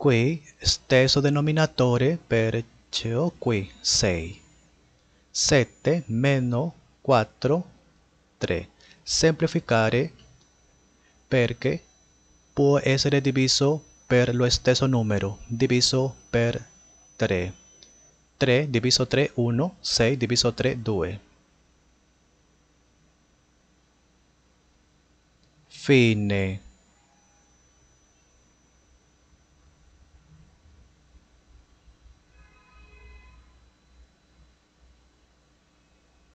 Qui stesso denominatore per perciò qui 6. 7 meno 4, 3. Semplificare perché può essere diviso per lo stesso numero, diviso per 3. 3 diviso 3, 1, 6 diviso 3, 2. Fine.